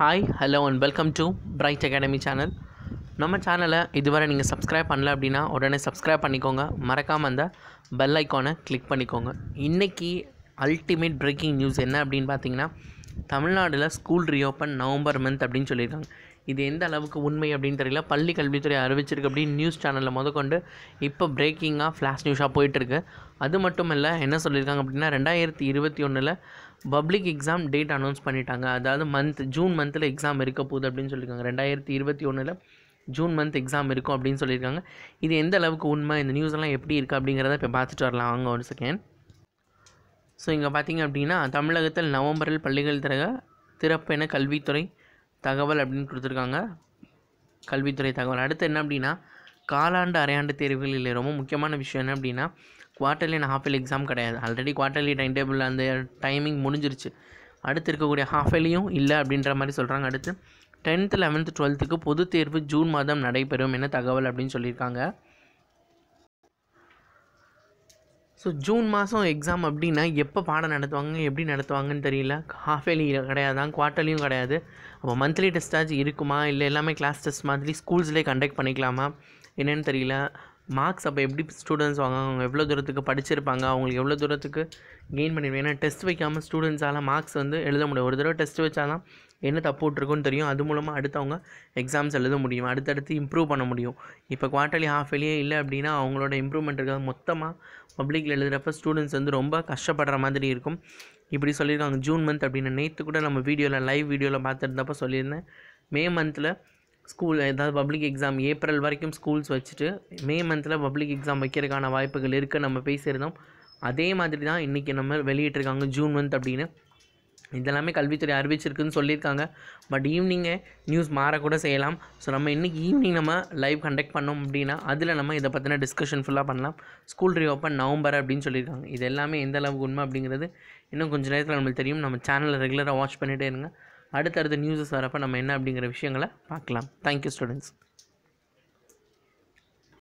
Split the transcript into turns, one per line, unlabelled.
hi hello and welcome to Bright Academy channel நம்ம சேனலை இதுவரை நீங்கள் சப்ஸ்கிரைப் பண்ணல அப்படின்னா உடனே சப்ஸ்கிரைப் பண்ணிக்கோங்க மறக்காமல் அந்த பெல் ஐக்கானை கிளிக் பண்ணிக்கோங்க இன்றைக்கி அல்டிமேட் பிரேக்கிங் நியூஸ் என்ன அப்படின்னு பார்த்தீங்கன்னா தமிழ்நாடில் ஸ்கூல் ரீஓப்பன் நவம்பர் மந்த் அப்படின்னு சொல்லியிருக்காங்க இது எந்த அளவுக்கு உண்மை அப்படின்னு தெரியல பள்ளி கல்வித்துறை அறிவிச்சிருக்கு அப்படின்னு நியூஸ் சேனலில் முதற்கொண்டு இப்போ பிரேக்கிங்காக ஃப்ளாஷ் நியூஸாக போயிட்டுருக்கு அது மட்டும் இல்லை என்ன சொல்லியிருக்காங்க அப்படின்னா ரெண்டாயிரத்தி இருபத்தி ஒன்றில் பப்ளிக் எக்ஸாம் டேட் அனௌன்ஸ் பண்ணிட்டாங்க அதாவது மந்த் ஜூன் மந்தில் எக்ஸாம் இருக்க போகுது அப்படின்னு சொல்லியிருக்காங்க ரெண்டாயிரத்தி இருபத்தி ஒன்றில் ஜூன் மந்த் எக்ஸாம் இருக்கும் அப்படின்னு சொல்லியிருக்காங்க இது எந்த அளவுக்கு உண்மை இந்த நியூஸ் எல்லாம் எப்படி இருக்குது அப்படிங்கிறத இப்போ பார்த்துட்டு வரலாம் வாங்க ஒரு செகண்ட் ஸோ இங்கே பார்த்தீங்க அப்படின்னா தமிழகத்தில் நவம்பரில் பள்ளிகள் திறக திறப்பென கல்வித்துறை தகவல் அப்படின்னு கொடுத்துருக்காங்க கல்வித்துறை தகவல் அடுத்து என்ன அப்படின்னா காலாண்டு அரையாண்டு தேர்வுகளில் ரொம்ப முக்கியமான விஷயம் என்ன அப்படின்னா quarterly and half yearly exam கிடையாது ஆல்ரெடி குவார்ட்டர்லி டைம் டேபிள் அந்த டைமிங் முடிஞ்சிருச்சு அடுத்து இருக்கக்கூடிய ஹாஃப் இயர்லியும் இல்லை அப்படின்ற மாதிரி சொல்கிறாங்க அடுத்து டென்த்து லெவன்த்து டுவெல்த்துக்கு பொது தேர்வு ஜூன் மாதம் நடைபெறும் என தகவல் அப்படின்னு சொல்லியிருக்காங்க ஸோ ஜூன் மாதம் எக்ஸாம் அப்படின்னா எப்போ பாடம் நடத்துவாங்க எப்படி நடத்துவாங்கன்னு தெரியல ஹாஃப் இயர்லி கிடையாதான் குவார்டர்லியும் கிடையாது அப்போ மந்த்லி டெஸ்டாச்சு இருக்குமா இல்லை எல்லாமே கிளாஸ் டெஸ்ட் மாதிரி ஸ்கூல்ஸ்லேயே கண்டக்ட் பண்ணிக்கலாமா என்னென்னு தெரியல மார்க்ஸ் அப்போ எப்படி ஸ்டூடெண்ட்ஸ் வாங்க அவங்க எவ்வளோ தூரத்துக்கு படிச்சிருப்பாங்க அவங்களுக்கு எவ்வளோ தூரத்துக்கு கெயின் பண்ணிடுவேன் ஏன்னா டெஸ்ட் வைக்காமல் ஸ்டூடெண்ட்ஸால் மார்க்ஸ் வந்து எழுத முடியும் ஒரு தடவை டெஸ்ட் வச்சாதான் என்ன தப்பு விட்ருக்குன்னு தெரியும் அது மூலமாக அடுத்து அவங்க எக்ஸாம்ஸ் எழுத முடியும் அடுத்தடுத்து இம்ப்ரூவ் பண்ண முடியும் இப்போ குவார்ட்டர்லி ஹாஃப் வெளியே இல்லை அப்படின்னா அவங்களோட இம்ப்ரூவ்மெண்ட் இருக்காது மொத்தமாக பப்ளிக்கில் எழுதுகிறப்ப ஸ்டூடெண்ட்ஸ் வந்து ரொம்ப கஷ்டப்படுற மாதிரி இருக்கும் இப்படி சொல்லியிருக்காங்க ஜூன் மந்த் அப்படின்னு நேற்று கூட நம்ம வீடியோவில் லைவ் வீடியோவில் பார்த்துருந்தப்போ சொல்லியிருந்தேன் மே மந்தில் ஸ்கூல் ஏதாவது பப்ளிக் எக்ஸாம் ஏப்ரல் வரைக்கும் ஸ்கூல்ஸ் வச்சுட்டு மே மந்தில் பப்ளிக் எக்ஸாம் வைக்கிறதுக்கான வாய்ப்புகள் இருக்குது நம்ம பேசியிருந்தோம் அதே மாதிரி தான் இன்றைக்கி நம்ம வெளியிட்டிருக்காங்க ஜூன் மந்த் அப்படின்னு இதெல்லாமே கல்வித்துறை அறிவிச்சிருக்குன்னு சொல்லியிருக்காங்க பட் ஈவினிங்கே நியூஸ் மாறக்கூட செய்யலாம் ஸோ நம்ம இன்றைக்கி ஈவினிங் நம்ம லைவ் கண்டக்ட் பண்ணோம் அப்படின்னா அதில் நம்ம இதை பற்றின டிஸ்கஷன் ஃபுல்லாக பண்ணலாம் ஸ்கூல் ரீஓப்பன் நவம்பர் அப்படின்னு சொல்லியிருக்காங்க இது எல்லாமே எந்த அளவுக்கு உண்மை அப்படிங்கிறது இன்னும் கொஞ்சம் நேரத்தில் நம்மளுக்கு தெரியும் நம்ம சேனலை ரெகுலராக வாட்ச் பண்ணிகிட்டே இருங்க அடுத்தடுத்த நியூஸஸ் வரப்போ நம்ம என்ன அப்படிங்கிற விஷயங்களை பார்க்கலாம் தேங்க்யூ ஸ்டூடெண்ட்ஸ்